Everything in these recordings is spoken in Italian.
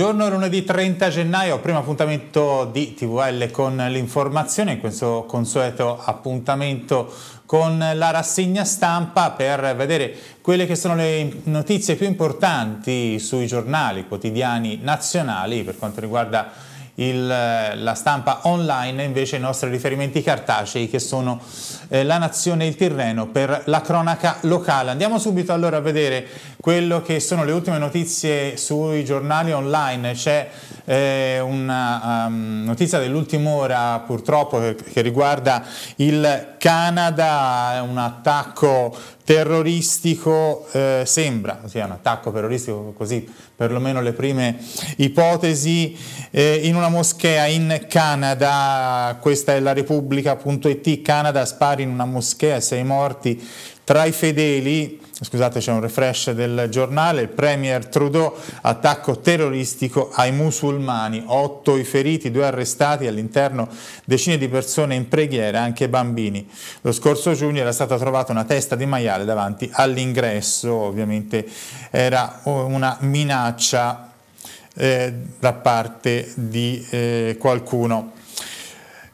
Buongiorno, lunedì 30 gennaio, primo appuntamento di TVL con l'informazione, in questo consueto appuntamento con la rassegna stampa per vedere quelle che sono le notizie più importanti sui giornali quotidiani nazionali per quanto riguarda il, la stampa online e invece i nostri riferimenti cartacei che sono eh, La Nazione e il Tirreno per la cronaca locale. Andiamo subito allora a vedere quello che sono le ultime notizie sui giornali online. C'è eh, una um, notizia dell'ultima ora purtroppo che, che riguarda il Canada, un attacco terroristico eh, sembra, sia un attacco terroristico così perlomeno le prime ipotesi, eh, in una moschea in Canada, questa è la Repubblica.it, Canada spari in una moschea, sei morti tra i fedeli, Scusate, c'è un refresh del giornale. Il Premier Trudeau, attacco terroristico ai musulmani. Otto i feriti, due arrestati, all'interno decine di persone in preghiera, anche bambini. Lo scorso giugno era stata trovata una testa di maiale davanti all'ingresso. Ovviamente era una minaccia eh, da parte di eh, qualcuno.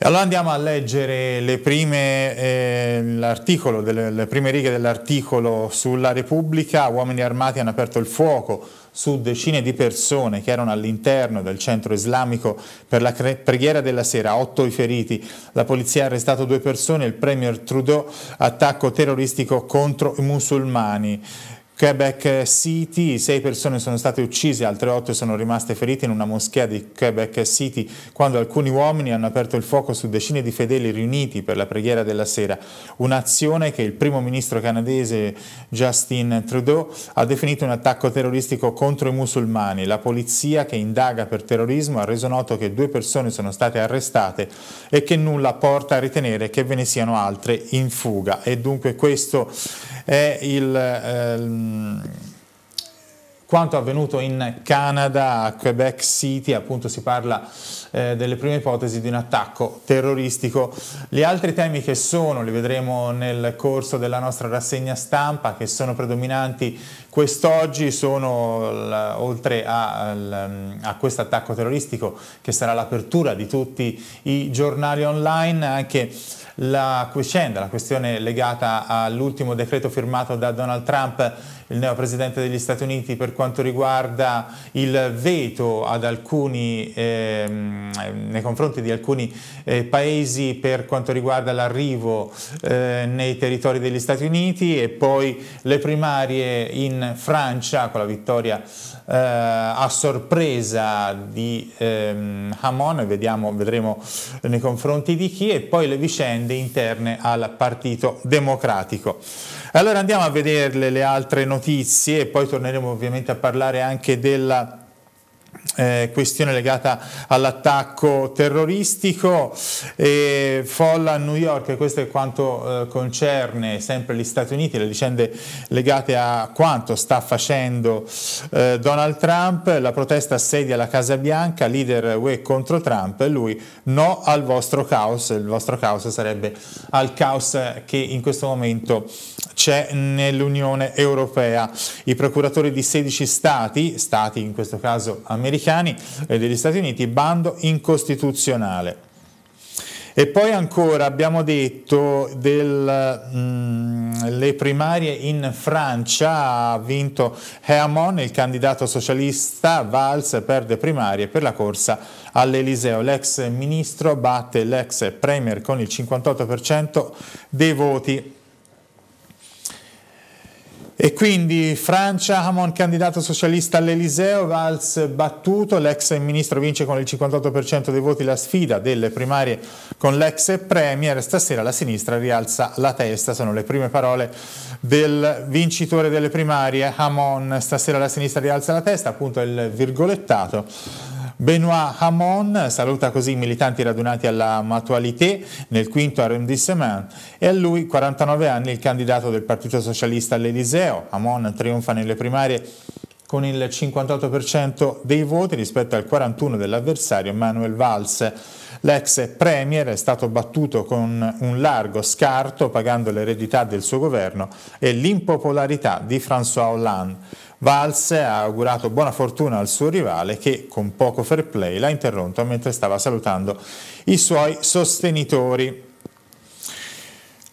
Allora andiamo a leggere eh, l'articolo, eh, le prime righe dell'articolo sulla Repubblica, uomini armati hanno aperto il fuoco su decine di persone che erano all'interno del centro islamico per la preghiera della sera, otto i feriti. La polizia ha arrestato due persone, il premier Trudeau, attacco terroristico contro i musulmani. Quebec City, sei persone sono state uccise, altre otto sono rimaste ferite in una moschea di Quebec City quando alcuni uomini hanno aperto il fuoco su decine di fedeli riuniti per la preghiera della sera, un'azione che il primo ministro canadese Justin Trudeau ha definito un attacco terroristico contro i musulmani. La polizia che indaga per terrorismo ha reso noto che due persone sono state arrestate e che nulla porta a ritenere che ve ne siano altre in fuga. E dunque questo è il, eh, quanto avvenuto in Canada, a Quebec City, appunto si parla eh, delle prime ipotesi di un attacco terroristico. Gli altri temi che sono, li vedremo nel corso della nostra rassegna stampa, che sono predominanti quest'oggi, sono l, oltre a, l, a questo attacco terroristico che sarà l'apertura di tutti i giornali online, anche la questione legata all'ultimo decreto firmato da Donald Trump il neopresidente degli Stati Uniti per quanto riguarda il veto alcuni, ehm, nei confronti di alcuni eh, paesi per quanto riguarda l'arrivo eh, nei territori degli Stati Uniti e poi le primarie in Francia con la vittoria eh, a sorpresa di ehm, Hamon, vediamo, vedremo nei confronti di chi e poi le vicende interne al Partito Democratico. Allora andiamo a vederle le altre notizie e poi torneremo ovviamente a parlare anche della eh, questione legata all'attacco terroristico, E folla a New York, questo è quanto eh, concerne sempre gli Stati Uniti, le vicende legate a quanto sta facendo eh, Donald Trump, la protesta assedia la Casa Bianca, leader UE contro Trump, lui no al vostro caos, il vostro caos sarebbe al caos che in questo momento c'è nell'Unione Europea. I procuratori di 16 stati, stati in questo caso americani, americani e degli Stati Uniti, bando incostituzionale. E poi ancora abbiamo detto delle mm, primarie in Francia, ha vinto Hamon, il candidato socialista, Valls perde primarie per la corsa all'Eliseo. L'ex ministro batte l'ex premier con il 58% dei voti. E quindi Francia, Hamon candidato socialista all'Eliseo, Valls battuto, l'ex ministro vince con il 58% dei voti la sfida delle primarie con l'ex premier, stasera la sinistra rialza la testa, sono le prime parole del vincitore delle primarie, Hamon stasera la sinistra rialza la testa, appunto il virgolettato Benoît Hamon saluta così i militanti radunati alla Matualité nel quinto arrondissement e a lui, 49 anni, il candidato del Partito Socialista all'Eliseo. Hamon trionfa nelle primarie con il 58% dei voti rispetto al 41% dell'avversario Manuel Valls. L'ex premier è stato battuto con un largo scarto pagando l'eredità del suo governo e l'impopolarità di François Hollande. Valls ha augurato buona fortuna al suo rivale che con poco fair play l'ha interrotto mentre stava salutando i suoi sostenitori.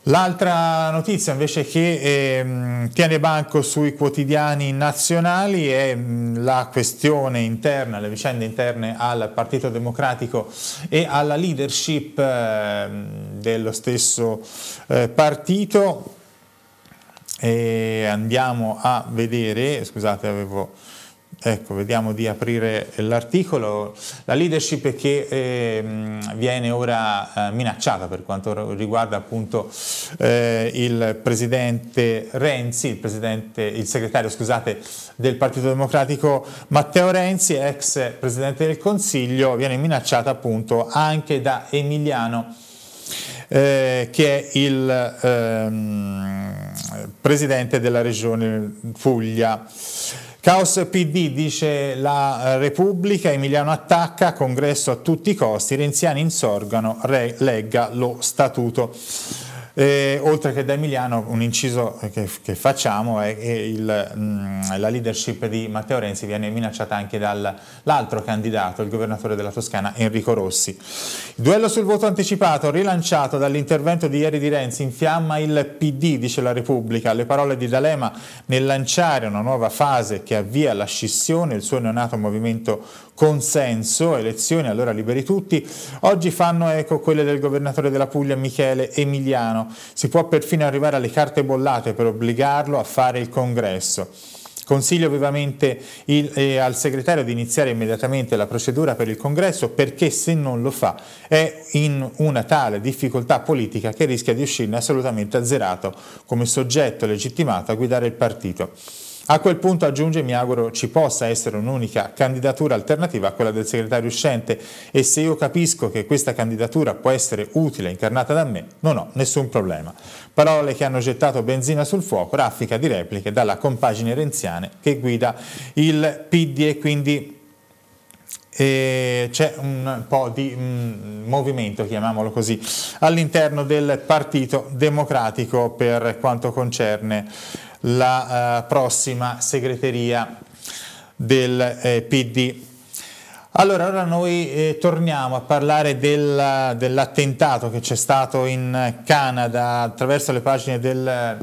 L'altra notizia invece che eh, tiene banco sui quotidiani nazionali è mm, la questione interna, le vicende interne al Partito Democratico e alla leadership eh, dello stesso eh, partito e andiamo a vedere, scusate avevo, ecco vediamo di aprire l'articolo, la leadership che eh, viene ora eh, minacciata per quanto riguarda appunto eh, il presidente Renzi, il, presidente, il segretario scusate, del Partito Democratico Matteo Renzi, ex presidente del Consiglio, viene minacciata appunto anche da Emiliano Renzi eh, che è il ehm, presidente della regione Puglia. Caos PD dice la Repubblica, Emiliano attacca, congresso a tutti i costi, Renziani insorgano, re, legga lo statuto. E, eh, oltre che da Emiliano, un inciso che, che facciamo è che il, mh, mm, la leadership di Matteo Renzi viene minacciata anche dall'altro candidato, il governatore della Toscana, Enrico Rossi. Il duello sul voto anticipato, rilanciato dall'intervento di ieri di Renzi, infiamma il PD, dice la Repubblica. Le parole di D'Alema nel lanciare una nuova fase che avvia la scissione, il suo neonato movimento consenso, elezioni, allora liberi tutti, oggi fanno eco quelle del governatore della Puglia Michele Emiliano si può perfino arrivare alle carte bollate per obbligarlo a fare il congresso. Consiglio vivamente il, eh, al segretario di iniziare immediatamente la procedura per il congresso perché se non lo fa è in una tale difficoltà politica che rischia di uscirne assolutamente azzerato come soggetto legittimato a guidare il partito. A quel punto aggiunge, mi auguro ci possa essere un'unica candidatura alternativa a quella del segretario uscente e se io capisco che questa candidatura può essere utile incarnata da me, non ho nessun problema. Parole che hanno gettato benzina sul fuoco, raffica di repliche dalla compagine renziane che guida il PD e quindi eh, c'è un po' di mm, movimento, chiamiamolo così, all'interno del Partito Democratico per quanto concerne la eh, prossima segreteria del eh, PD. Allora, ora noi eh, torniamo a parlare del, dell'attentato che c'è stato in Canada attraverso le pagine del eh,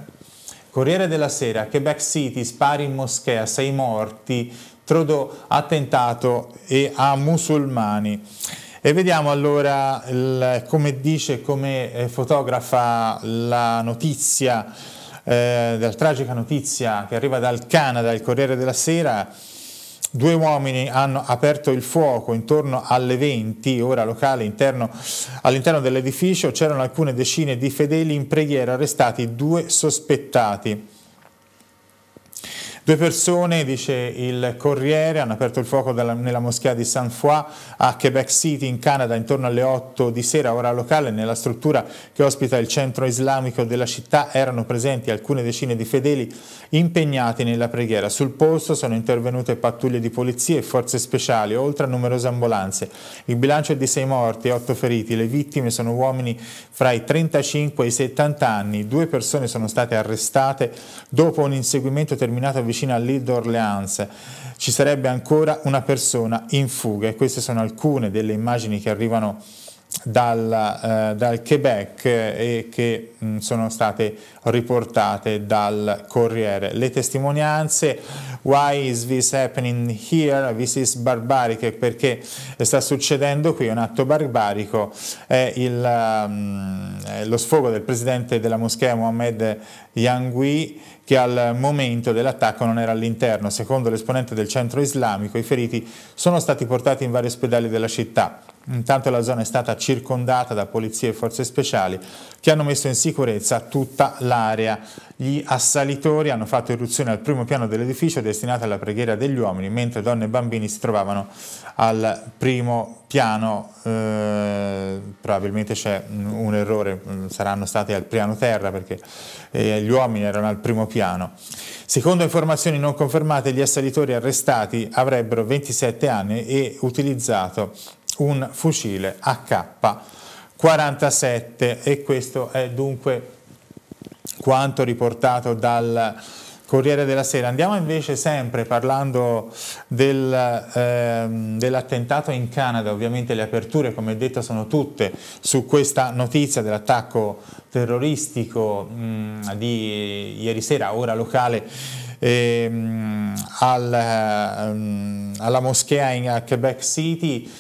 Corriere della Sera, Quebec City, spari in moschea, sei morti, Trudeau attentato e a musulmani. E vediamo allora il, come dice, come eh, fotografa la notizia eh, tragica notizia che arriva dal Canada, il Corriere della Sera, Due uomini hanno aperto il fuoco intorno alle 20, ora locale interno, all'interno dell'edificio, c'erano alcune decine di fedeli in preghiera, arrestati due sospettati. Due persone, dice il Corriere, hanno aperto il fuoco dalla, nella moschea di San Foy a Quebec City in Canada intorno alle 8 di sera, ora locale, nella struttura che ospita il centro islamico della città erano presenti alcune decine di fedeli impegnati nella preghiera. Sul posto sono intervenute pattuglie di polizia e forze speciali, oltre a numerose ambulanze. Il bilancio è di 6 morti e 8 feriti. Le vittime sono uomini fra i 35 e i 70 anni. Due persone sono state arrestate dopo un inseguimento terminato a vicino all'Île d'Orléans, ci sarebbe ancora una persona in fuga e queste sono alcune delle immagini che arrivano dal, eh, dal Quebec e che mh, mm, sono state riportate dal Corriere. Le testimonianze Why is this happening here? This is barbaric perché sta succedendo qui, è un atto barbarico, è il... Um, eh, lo sfogo del presidente della moschea Mohamed Yangui che al momento dell'attacco non era all'interno. Secondo l'esponente del centro islamico i feriti sono stati portati in vari ospedali della città. Intanto la zona è stata circondata da polizie e forze speciali che hanno messo in sicurezza tutta l'area gli assalitori hanno fatto irruzione al primo piano dell'edificio destinato alla preghiera degli uomini, mentre donne e bambini si trovavano al primo piano, eh, probabilmente c'è un errore, mm, saranno stati al piano terra perché eh, gli uomini erano al primo piano. Secondo informazioni non confermate, gli assalitori arrestati avrebbero 27 anni e utilizzato un fucile AK-47 e questo è dunque quanto riportato dal Corriere della Sera. Andiamo invece sempre parlando del, ehm, dell'attentato in Canada, ovviamente le aperture come detto sono tutte su questa notizia dell'attacco terroristico mh, mm, di ieri sera, ora locale, ehm, al, ehm, alla moschea in, a Quebec City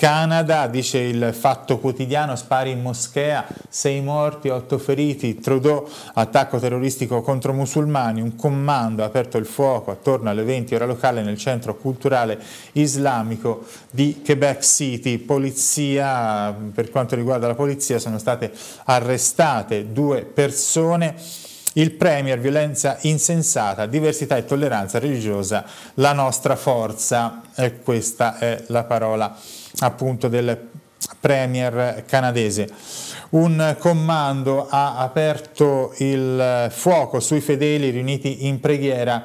Canada, dice il Fatto Quotidiano, spari in moschea, sei morti, otto feriti, Trudeau, attacco terroristico contro musulmani, un comando ha aperto il fuoco attorno alle 20 ora locale nel centro culturale islamico di Quebec City. Polizia, per quanto riguarda la polizia, sono state arrestate due persone. Il Premier, violenza insensata, diversità e tolleranza religiosa, la nostra forza, e questa è la parola appunto del premier canadese. Un comando ha aperto il fuoco sui fedeli riuniti in preghiera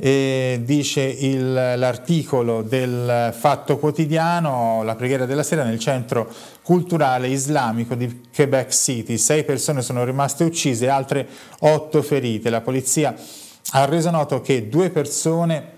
e dice il, l'articolo del Fatto Quotidiano, la preghiera della sera nel centro culturale islamico di Quebec City. Sei persone sono rimaste uccise e altre otto ferite. La polizia ha reso noto che due persone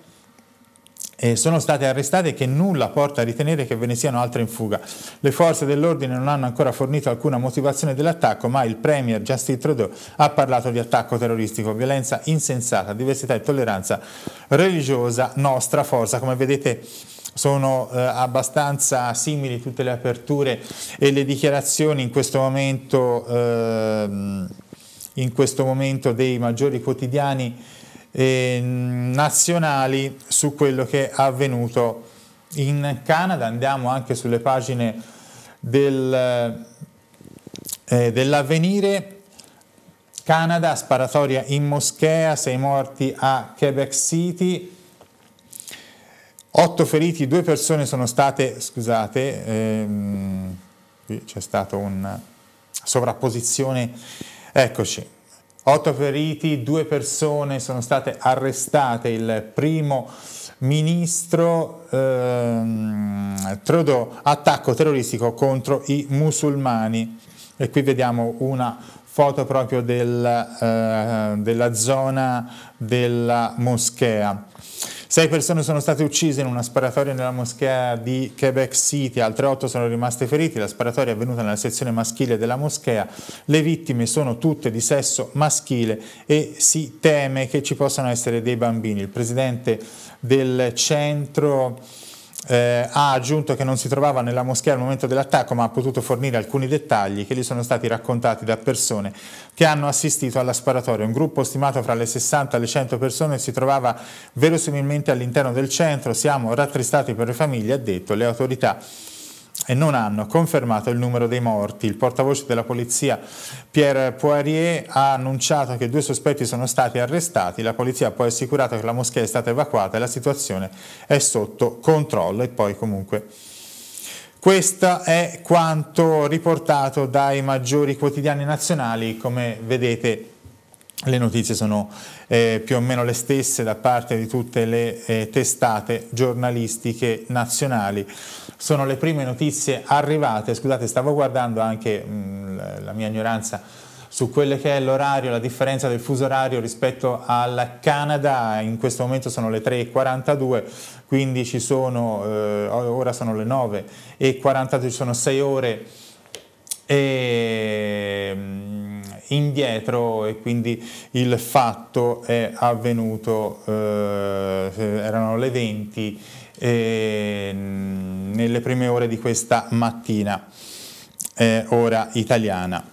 eh, sono state arrestate che nulla porta a ritenere che ve ne siano altre in fuga. Le forze dell'ordine non hanno ancora fornito alcuna motivazione dell'attacco, ma il premier Justin Trudeau ha parlato di attacco terroristico, violenza insensata, diversità e tolleranza religiosa, nostra forza. Come vedete sono eh, abbastanza simili tutte le aperture e le dichiarazioni in questo momento, eh, in questo momento dei maggiori quotidiani eh, nazionali su quello che è avvenuto in Canada. Andiamo anche sulle pagine del, eh, dell'avvenire. Canada, sparatoria in moschea, sei morti a Quebec City, otto feriti, due persone sono state, scusate, ehm, qui c'è stata una sovrapposizione, eccoci, 8 feriti, due persone sono state arrestate, il primo ministro ehm, Trudeau, attacco terroristico contro i musulmani. E qui vediamo una foto proprio del, eh, della zona della moschea. Sei persone sono state uccise in una sparatoria nella moschea di Quebec City, altre otto sono rimaste ferite. La sparatoria è avvenuta nella sezione maschile della moschea. Le vittime sono tutte di sesso maschile e si teme che ci possano essere dei bambini. Il presidente del centro eh, ha aggiunto che non si trovava nella moschea al momento dell'attacco ma ha potuto fornire alcuni dettagli che gli sono stati raccontati da persone che hanno assistito alla sparatoria. Un gruppo stimato fra le 60 e le 100 persone si trovava verosimilmente all'interno del centro, siamo rattristati per le famiglie, ha detto, le autorità e non hanno confermato il numero dei morti. Il portavoce della polizia Pierre Poirier ha annunciato che due sospetti sono stati arrestati, la polizia ha poi assicurato che la moschea è stata evacuata e la situazione è sotto controllo e poi comunque... Questo è quanto riportato dai maggiori quotidiani nazionali, come vedete le notizie sono eh, più o meno le stesse da parte di tutte le eh, testate giornalistiche nazionali. Sono le prime notizie arrivate, scusate stavo guardando anche mh, mm, la mia ignoranza su quello che è l'orario, la differenza del fuso orario rispetto al Canada, in questo momento sono le 3.42, quindi ci sono, eh, ora sono le 9.42, ci sono 6 ore e mm, indietro e quindi il fatto è avvenuto, eh, erano le 20, eh, mm, nelle prime ore di questa mattina, eh, ora italiana.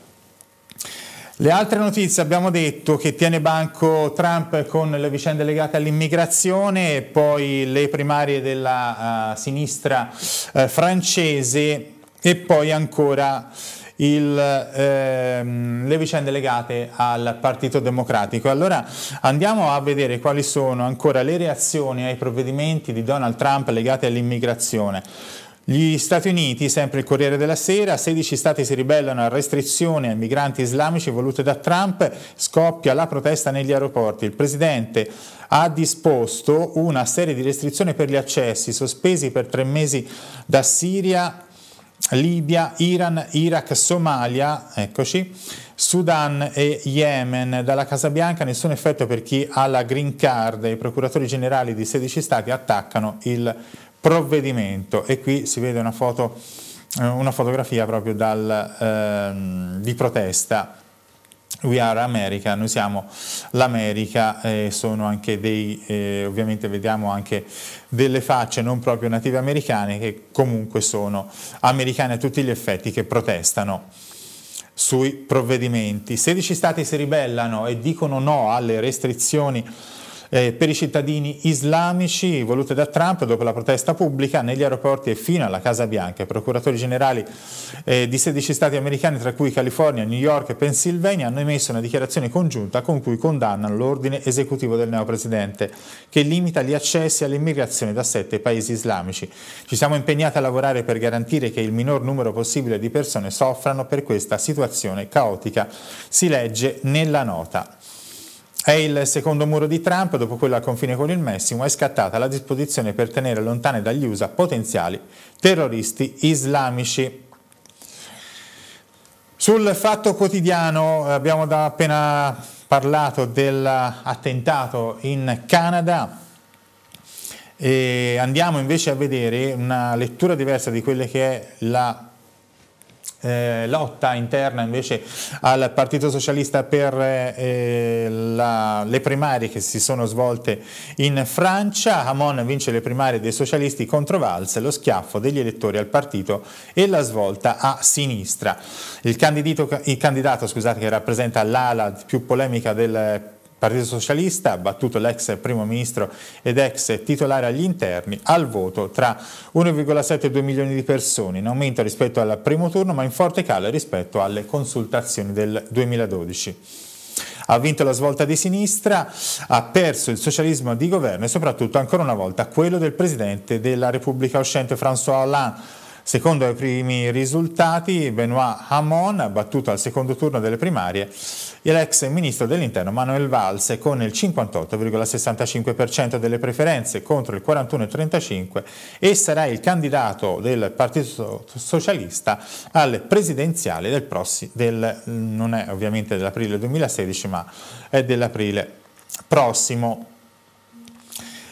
Le altre notizie abbiamo detto che tiene banco Trump con le vicende legate all'immigrazione, e poi le primarie della uh, sinistra uh, francese e poi ancora il, ehm, le vicende legate al Partito Democratico. Allora andiamo a vedere quali sono ancora le reazioni ai provvedimenti di Donald Trump legati all'immigrazione. Gli Stati Uniti, sempre il Corriere della Sera, 16 stati si ribellano a restrizioni ai migranti islamici volute da Trump, scoppia la protesta negli aeroporti. Il presidente ha disposto una serie di restrizioni per gli accessi, sospesi per tre mesi da Siria Libia, Iran, Iraq, Somalia, eccoci, Sudan e Yemen. Dalla Casa Bianca nessun effetto per chi ha la green card. I procuratori generali di 16 stati attaccano il provvedimento e qui si vede una, foto, eh, una fotografia proprio dal, eh, di protesta We Are America, noi siamo l'America, eh, sono anche dei, eh, ovviamente vediamo anche delle facce non proprio native americane che comunque sono americane a tutti gli effetti che protestano sui provvedimenti. 16 stati si ribellano e dicono no alle restrizioni eh, per i cittadini islamici volute da Trump dopo la protesta pubblica negli aeroporti e fino alla Casa Bianca. I procuratori generali eh, di 16 stati americani, tra cui California, New York e Pennsylvania, hanno emesso una dichiarazione congiunta con cui condannano l'ordine esecutivo del neo presidente che limita gli accessi all'immigrazione da sette paesi islamici. Ci siamo impegnati a lavorare per garantire che il minor numero possibile di persone soffrano per questa situazione caotica, si legge nella nota. È il secondo muro di Trump, dopo quello al confine con il Messico, è scattata la disposizione per tenere lontane dagli USA potenziali terroristi islamici. Sul fatto quotidiano eh, abbiamo appena parlato dell'attentato in Canada. E andiamo invece a vedere una lettura diversa di quella che è la eh, lotta interna invece al Partito Socialista per eh, la, le primarie che si sono svolte in Francia. Hamon vince le primarie dei socialisti contro Valls, lo schiaffo degli elettori al partito e la svolta a sinistra. Il, il candidato scusate, che rappresenta l'ala più polemica del partito Partito Socialista ha battuto l'ex primo ministro ed ex titolare agli interni al voto tra 1,7 e 2 milioni di persone, in aumento rispetto al primo turno ma in forte calo rispetto alle consultazioni del 2012 ha vinto la svolta di sinistra, ha perso il socialismo di governo e soprattutto ancora una volta quello del presidente della Repubblica uscente François Hollande. Secondo i primi risultati, Benoît Hamon, ha battuto al secondo turno delle primarie, e l'ex ministro dell'interno Manuel Valls con il 58,65% delle preferenze contro il 41,35% e sarà il candidato del Partito Socialista alle presidenziali del prossimo, del, non è ovviamente dell'aprile 2016 ma è dell'aprile prossimo.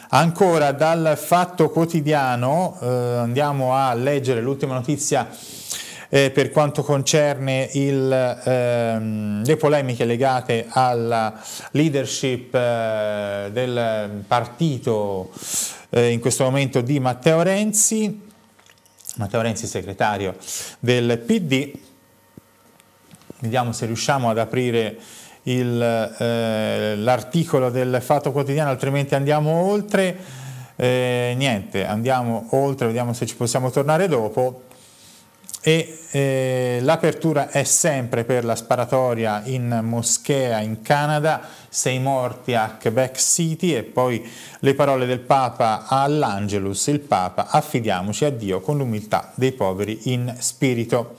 Ancora dal Fatto Quotidiano eh, andiamo a leggere l'ultima notizia eh, per quanto concerne il, ehm, le polemiche legate alla leadership eh, del partito eh, in questo momento di Matteo Renzi, Matteo Renzi segretario del PD. Vediamo se riusciamo ad aprire eh, l'articolo del Fatto Quotidiano, altrimenti andiamo oltre. Eh, niente, andiamo oltre, vediamo se ci possiamo tornare dopo e eh, l'apertura è sempre per la sparatoria in moschea in Canada, sei morti a Quebec City e poi le parole del Papa all'Angelus, il Papa, affidiamoci a Dio con l'umiltà dei poveri in spirito.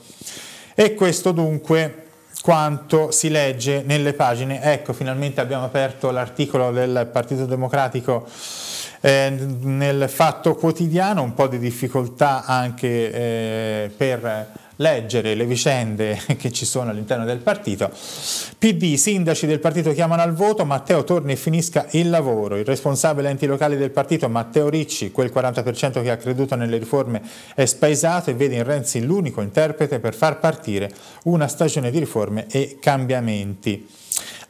E questo dunque quanto si legge nelle pagine. Ecco, finalmente abbiamo aperto l'articolo del Partito Democratico eh, nel fatto quotidiano un po' di difficoltà anche eh, per leggere le vicende che ci sono all'interno del partito. PD, sindaci del partito chiamano al voto, Matteo torni e finisca il lavoro. Il responsabile enti locali del partito, Matteo Ricci, quel 40% che ha creduto nelle riforme è spaesato e vede in Renzi l'unico interprete per far partire una stagione di riforme e cambiamenti.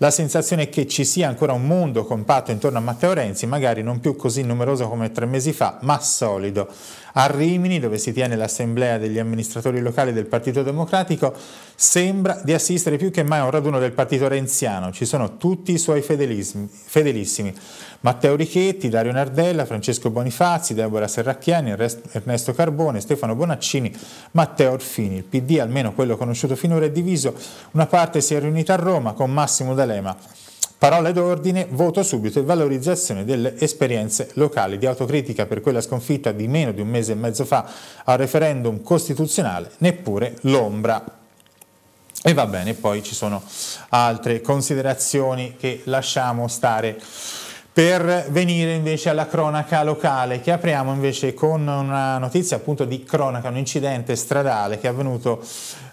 La sensazione è che ci sia ancora un mondo compatto intorno a Matteo Renzi, magari non più così numeroso come tre mesi fa, ma solido. A Rimini, dove si tiene l'assemblea degli amministratori locali del Partito Democratico, sembra di assistere più che mai a un raduno del partito renziano. Ci sono tutti i suoi fedelissimi. Matteo Richetti, Dario Nardella, Francesco Bonifazzi, Deborah Serracchiani, Ernesto Carbone, Stefano Bonaccini, Matteo Orfini. Il PD, almeno quello conosciuto finora, è diviso. Una parte si è riunita a Roma con Massimo Massimo D'Alema. Parole d'ordine, voto subito e valorizzazione delle esperienze locali di autocritica per quella sconfitta di meno di un mese e mezzo fa al referendum costituzionale, neppure l'ombra. E va bene, poi ci sono altre considerazioni che lasciamo stare per venire invece alla cronaca locale che apriamo invece con una notizia appunto di cronaca, un incidente stradale che è avvenuto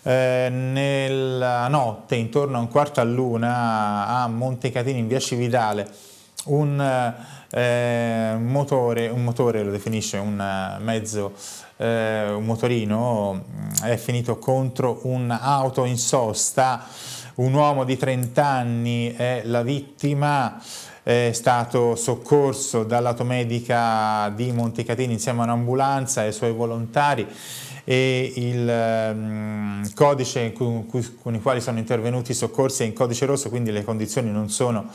eh, nella notte, intorno a un quarto a luna a Montecatini in via Cividale, un, eh, motore, un motore, lo definisce un eh, mezzo, eh, un motorino, mm, è finito contro un'auto in sosta, un uomo di 30 anni è la vittima, è stato soccorso dall'automedica di Montecatini insieme a un'ambulanza e ai suoi volontari, e il um, codice con, cui, con i quali sono intervenuti i soccorsi è in codice rosso, quindi le condizioni non sono,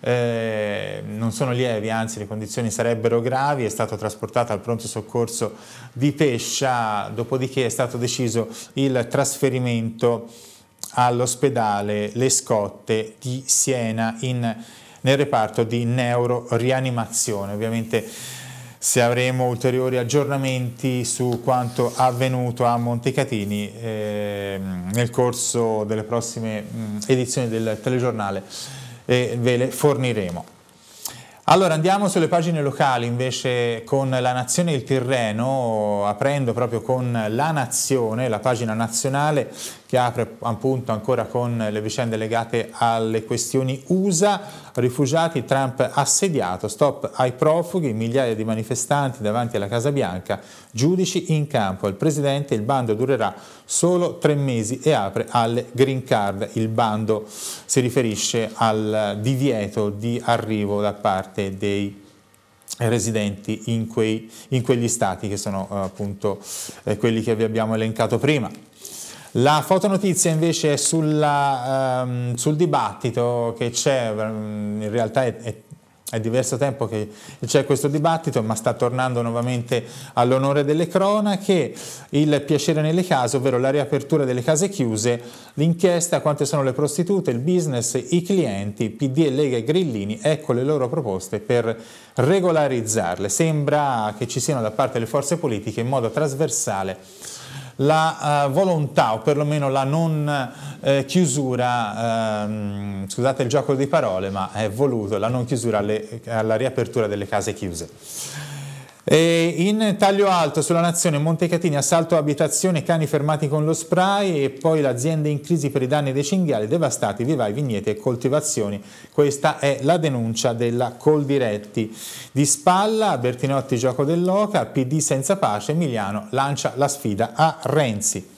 eh, non sono lievi, anzi le condizioni sarebbero gravi, è stato trasportato al pronto soccorso di Pescia, dopodiché è stato deciso il trasferimento all'ospedale Le Scotte di Siena in, nel reparto di neuro rianimazione. Ovviamente se avremo ulteriori aggiornamenti su quanto avvenuto a Montecatini eh, nel corso delle prossime mh, edizioni del telegiornale e ve le forniremo. Allora andiamo sulle pagine locali invece con la Nazione e il Tirreno, aprendo proprio con la Nazione, la pagina nazionale che apre appunto ancora con le vicende legate alle questioni USA, rifugiati, Trump assediato, stop ai profughi, migliaia di manifestanti davanti alla Casa Bianca, giudici in campo, il Presidente, il bando durerà solo tre mesi e apre alle green card, il bando si riferisce al divieto di arrivo da parte dei residenti in, quei, in quegli stati che sono eh, appunto eh, quelli che vi abbiamo elencato prima. La fotonotizia invece è sulla, um, sul dibattito che c'è, ehm, in realtà è, è è diverso tempo che c'è questo dibattito, ma sta tornando nuovamente all'onore delle cronache. Il piacere nelle case, ovvero la riapertura delle case chiuse, l'inchiesta quante sono le prostitute, il business, i clienti, PD e Lega e Grillini, ecco le loro proposte per regolarizzarle. Sembra che ci siano da parte delle forze politiche in modo trasversale la eh, volontà o perlomeno la non eh, chiusura, ehm, scusate il gioco di parole, ma è voluto la non chiusura alle, alla riapertura delle case chiuse. E in taglio alto sulla Nazione Montecatini, assalto abitazione, cani fermati con lo spray e poi l'azienda in crisi per i danni dei cinghiali, devastati vivai, vigneti e coltivazioni. Questa è la denuncia della Coldiretti. Di spalla, Bertinotti gioco dell'Oca, PD senza pace, Emiliano lancia la sfida a Renzi.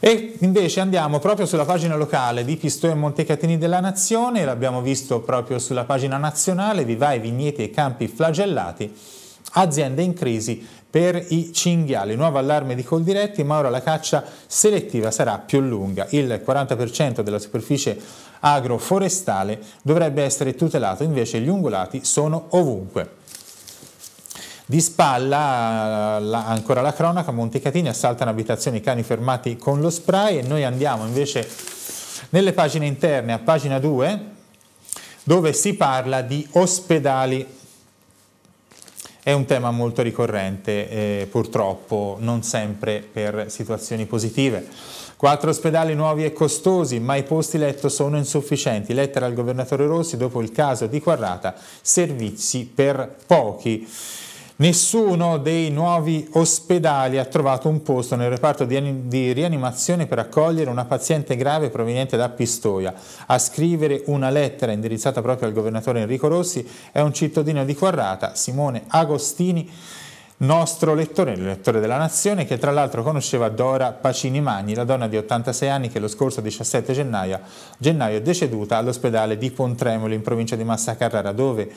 E invece andiamo proprio sulla pagina locale di Pistoia e Montecatini della Nazione, l'abbiamo visto proprio sulla pagina nazionale, vivai, vigneti e campi flagellati aziende in crisi per i cinghiali. Nuovo allarme di Coldiretti, ma ora la caccia selettiva sarà più lunga. Il 40% della superficie agroforestale dovrebbe essere tutelato, invece gli ungulati sono ovunque. Di spalla, la, ancora la cronaca, Montecatini assaltano abitazioni, cani fermati con lo spray e noi andiamo invece nelle pagine interne a pagina 2 dove si parla di ospedali è un tema molto ricorrente, eh, purtroppo non sempre per situazioni positive. Quattro ospedali nuovi e costosi, ma i posti letto sono insufficienti. Lettera al governatore Rossi dopo il caso di Quarrata, servizi per pochi. Nessuno dei nuovi ospedali ha trovato un posto nel reparto di, di, rianimazione per accogliere una paziente grave proveniente da Pistoia. A scrivere una lettera indirizzata proprio al governatore Enrico Rossi è un cittadino di Quarrata, Simone Agostini, nostro lettore, il lettore della Nazione, che tra l'altro conosceva Dora Pacini Magni, la donna di 86 anni che lo scorso 17 gennaio, gennaio è deceduta all'ospedale di Pontremoli in provincia di Massa Carrara, dove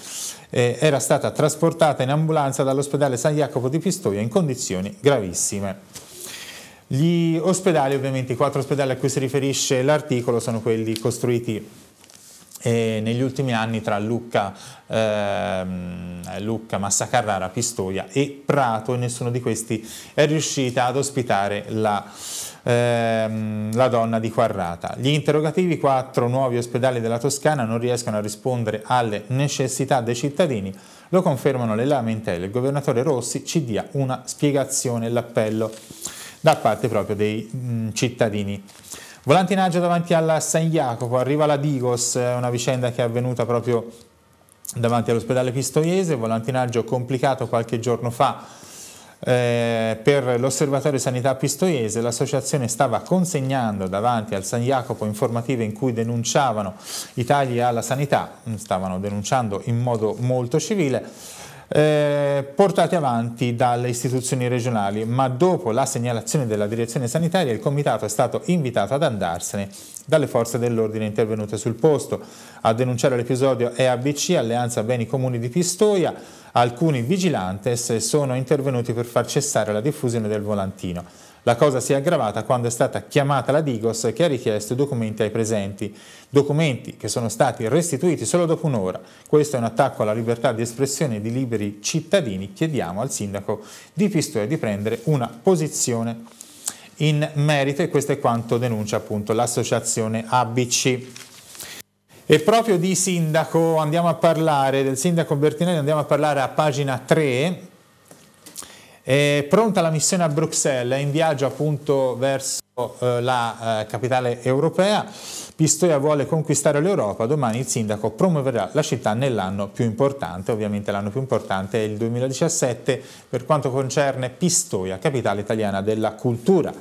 eh, era stata trasportata in ambulanza dall'ospedale San Jacopo di Pistoia in condizioni gravissime. Gli ospedali, ovviamente i quattro ospedali a cui si riferisce l'articolo, sono quelli costruiti e negli ultimi anni tra Lucca, ehm, Lucca, Massacarrara, Pistoia e Prato e nessuno di questi è riuscita ad ospitare la, ehm, la donna di Quarrata. Gli interrogativi quattro nuovi ospedali della Toscana non riescono a rispondere alle necessità dei cittadini, lo confermano le lamentele. Il governatore Rossi ci dia una spiegazione l'appello da parte proprio dei mh, cittadini. Volantinaggio davanti al San Jacopo, arriva la Digos, una vicenda che è avvenuta proprio davanti all'ospedale Pistoiese, volantinaggio complicato qualche giorno fa eh, per l'Osservatorio Sanità Pistoiese l'associazione stava consegnando davanti al San Jacopo informative in cui denunciavano i tagli alla sanità, stavano denunciando in modo molto civile, eh, portate avanti dalle istituzioni regionali, ma dopo la segnalazione della direzione sanitaria il comitato è stato invitato ad andarsene dalle forze dell'ordine intervenute sul posto. A denunciare l'episodio è ABC, Alleanza Beni Comuni di Pistoia, alcuni vigilantes sono intervenuti per far cessare la diffusione del volantino. La cosa si è aggravata quando è stata chiamata la Digos che ha richiesto i documenti ai presenti, documenti che sono stati restituiti solo dopo un'ora. Questo è un attacco alla libertà di espressione di liberi cittadini. Chiediamo al sindaco di Pistoia di prendere una posizione in merito e questo è quanto denuncia appunto l'associazione ABC. E proprio di sindaco andiamo a parlare, del sindaco Bertinelli andiamo a parlare a pagina 3 è pronta la missione a Bruxelles, è in viaggio appunto verso eh, la eh, capitale europea. Pistoia vuole conquistare l'Europa, domani il sindaco promuoverà la città nell'anno più importante, ovviamente l'anno più importante è il 2017 per quanto concerne Pistoia, capitale italiana della cultura.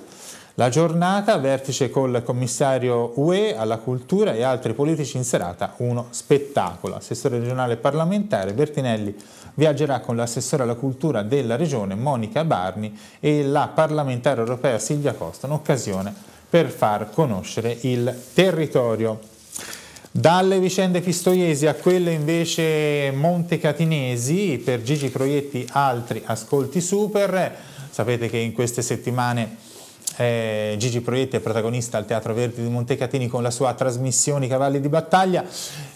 La giornata vertice col commissario UE alla cultura e altri politici in serata uno spettacolo. Assessore regionale parlamentare Bertinelli viaggerà con l'assessore alla cultura della regione Monica Barni e la parlamentare europea Silvia Costa, un'occasione per far conoscere il territorio. Dalle vicende pistoiesi a quelle invece montecatinesi, per Gigi Proietti altri ascolti super, sapete che in queste settimane eh, Gigi Proietti è protagonista al Teatro Verdi di Montecatini con la sua trasmissione I cavalli di battaglia,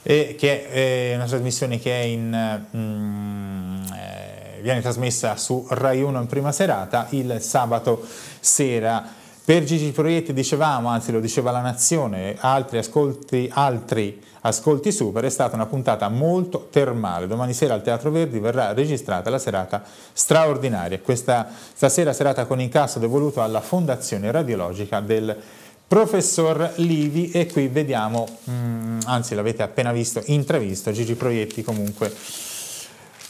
eh, che è una trasmissione che è in... Mm, eh, viene trasmessa su Rai 1 in prima serata il sabato sera per Gigi Proietti dicevamo, anzi lo diceva La Nazione, altri ascolti, altri ascolti super, è stata una puntata molto termale. Domani sera al Teatro Verdi verrà registrata la serata straordinaria. Questa stasera serata con incasso devoluto alla Fondazione Radiologica del Professor Livi e qui vediamo, mh, mm, anzi l'avete appena visto, intravisto Gigi Proietti comunque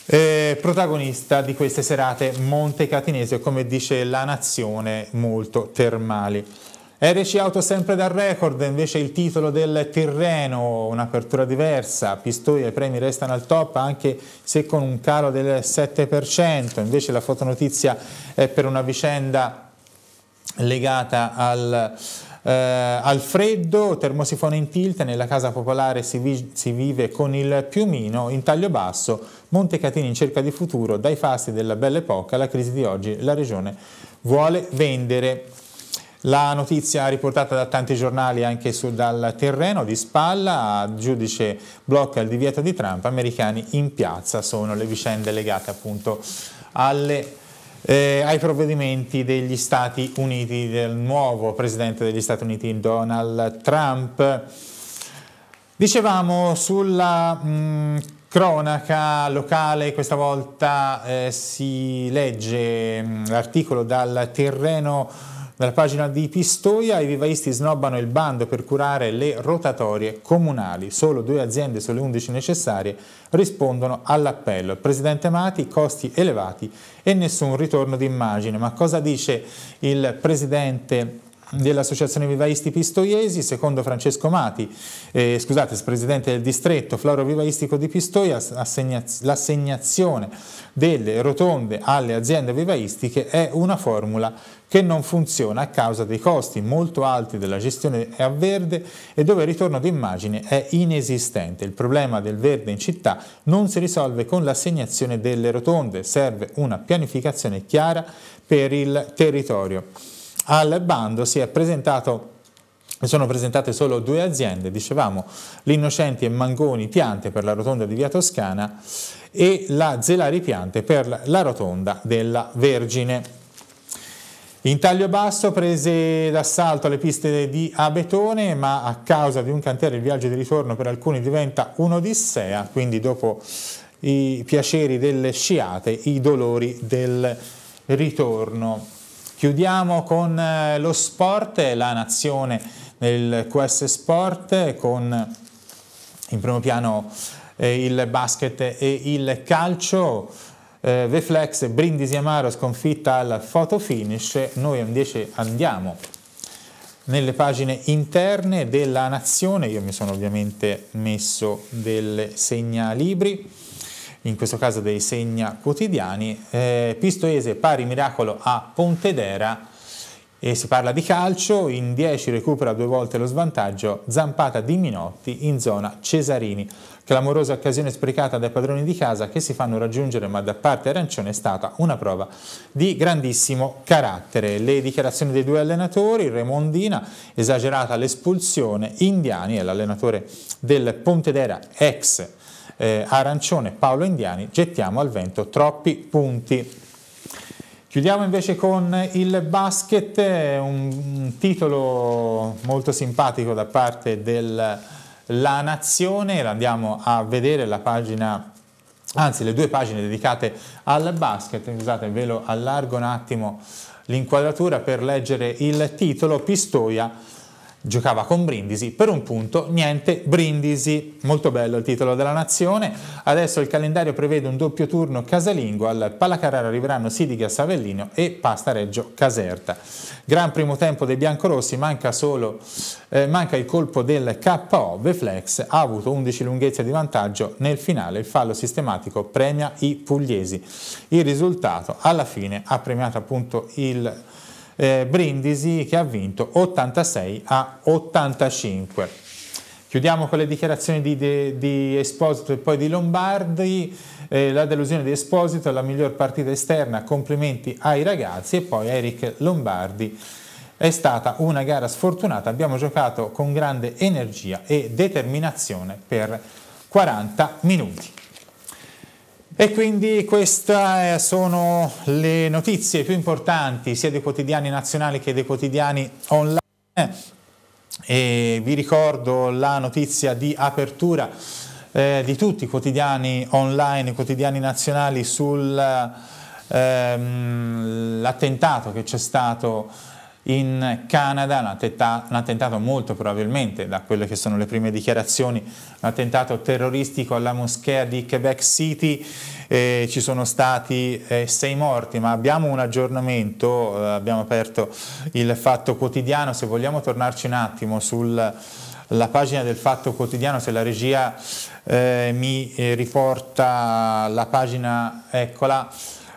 eh, protagonista di queste serate Monte montecatinese, come dice la nazione, molto termali. RC Auto sempre dal record, invece il titolo del Tirreno, un'apertura diversa, Pistoia, i premi restano al top anche se con un calo del 7%, invece la fotonotizia è per una vicenda legata al, eh, al freddo, termosifone in tilt, nella casa popolare si, vi si vive con il piumino in taglio basso, Monte Catini in cerca di futuro, dai fasti della Belle Epoca alla crisi di oggi, la regione vuole vendere. La notizia riportata da tanti giornali anche su, dal terreno di spalla, giudice blocca il divieto di Trump, americani in piazza, sono le vicende legate appunto alle eh, ai provvedimenti degli Stati Uniti, del nuovo presidente degli Stati Uniti Donald Trump. Dicevamo sulla mh, mm, Cronaca locale, questa volta eh, si legge mm, l'articolo dal terreno dalla pagina di Pistoia, i vivaisti snobbano il bando per curare le rotatorie comunali. Solo due aziende sulle 11 necessarie rispondono all'appello. presidente Mati, costi elevati e nessun ritorno d'immagine. Ma cosa dice il presidente Mati? dell'Associazione Vivaisti Pistoiesi, secondo Francesco Mati, eh, scusate, presidente del distretto Floro Vivaistico di Pistoia, l'assegnazione delle rotonde alle aziende vivaistiche è una formula che non funziona a causa dei costi molto alti della gestione a verde e dove il ritorno d'immagine è inesistente. Il problema del verde in città non si risolve con l'assegnazione delle rotonde, serve una pianificazione chiara per il territorio al bando si è presentato sono presentate solo due aziende, dicevamo l'Innocenti e Mangoni Piante per la rotonda di Via Toscana e la Zelari Piante per la rotonda della Vergine. In taglio basso prese d'assalto le piste di Abetone, ma a causa di un cantiere il viaggio di ritorno per alcuni diventa un'odissea, quindi dopo i piaceri delle sciate, i dolori del ritorno. Chiudiamo con eh, lo sport, la nazione nel QS Sport con in primo piano eh, il basket e il calcio. Eh, Flex, Brindisi Amaro sconfitta al photo finish. Noi invece andiamo nelle pagine interne della nazione. Io mi sono ovviamente messo delle segnalibri in questo caso dei segna quotidiani. Eh, Pistoiese pari miracolo a Pontedera e si parla di calcio, in 10 recupera due volte lo svantaggio, zampata di Minotti in zona Cesarini. Clamorosa occasione sprecata dai padroni di casa che si fanno raggiungere, ma da parte arancione è stata una prova di grandissimo carattere. Le dichiarazioni dei due allenatori, Remondina, esagerata l'espulsione, Indiani è l'allenatore del Pontedera, ex eh, arancione Paolo Indiani, gettiamo al vento troppi punti. Chiudiamo invece con il basket, un titolo molto simpatico da parte della Nazione, andiamo a vedere la pagina anzi le due pagine dedicate al basket, scusate ve lo allargo un attimo l'inquadratura per leggere il titolo Pistoia giocava con Brindisi, per un punto niente Brindisi, molto bello il titolo della nazione, adesso il calendario prevede un doppio turno casalingo, al Pallacarrara arriveranno Sidiga Savellino e Pastareggio Caserta. Gran primo tempo dei biancorossi, manca solo eh, manca il colpo del KO, Veflex ha avuto 11 lunghezze di vantaggio nel finale, il fallo sistematico premia i pugliesi. Il risultato alla fine ha premiato appunto il eh, Brindisi che ha vinto 86 a 85. Chiudiamo con le dichiarazioni di, di, di Esposito e poi di Lombardi, eh, la delusione di Esposito, la miglior partita esterna, complimenti ai ragazzi e poi Eric Lombardi. È stata una gara sfortunata, abbiamo giocato con grande energia e determinazione per 40 minuti. E quindi queste eh, sono le notizie più importanti sia dei quotidiani nazionali che dei quotidiani online. E vi ricordo la notizia di apertura eh, di tutti i quotidiani online, i quotidiani nazionali sull'attentato ehm, che c'è stato in Canada, un, attenta un attentato molto probabilmente, da quelle che sono le prime dichiarazioni, un attentato terroristico alla moschea di Quebec City, eh, ci sono stati eh, sei morti, ma abbiamo un aggiornamento, eh, abbiamo aperto il Fatto Quotidiano, se vogliamo tornarci un attimo sulla pagina del Fatto Quotidiano, se la regia eh, mi eh, riporta la pagina, eccola,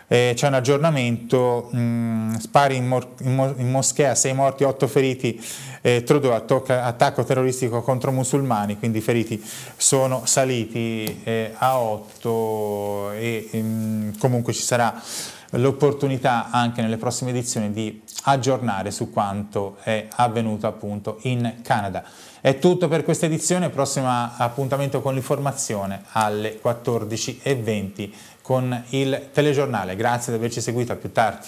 eh, c'è un aggiornamento, mh, mm, spari in, mor- in, mo- in, moschea, 6 morti, 8 feriti, eh, Trudeau attocca- attacco terroristico contro musulmani, quindi i feriti sono saliti eh, a 8 e mh, mm, comunque ci sarà l'opportunità anche nelle prossime edizioni di aggiornare su quanto è avvenuto appunto in Canada. È tutto per questa edizione, prossimo appuntamento con l'informazione alle 14.20 con il telegiornale. Grazie di averci seguito, a più tardi.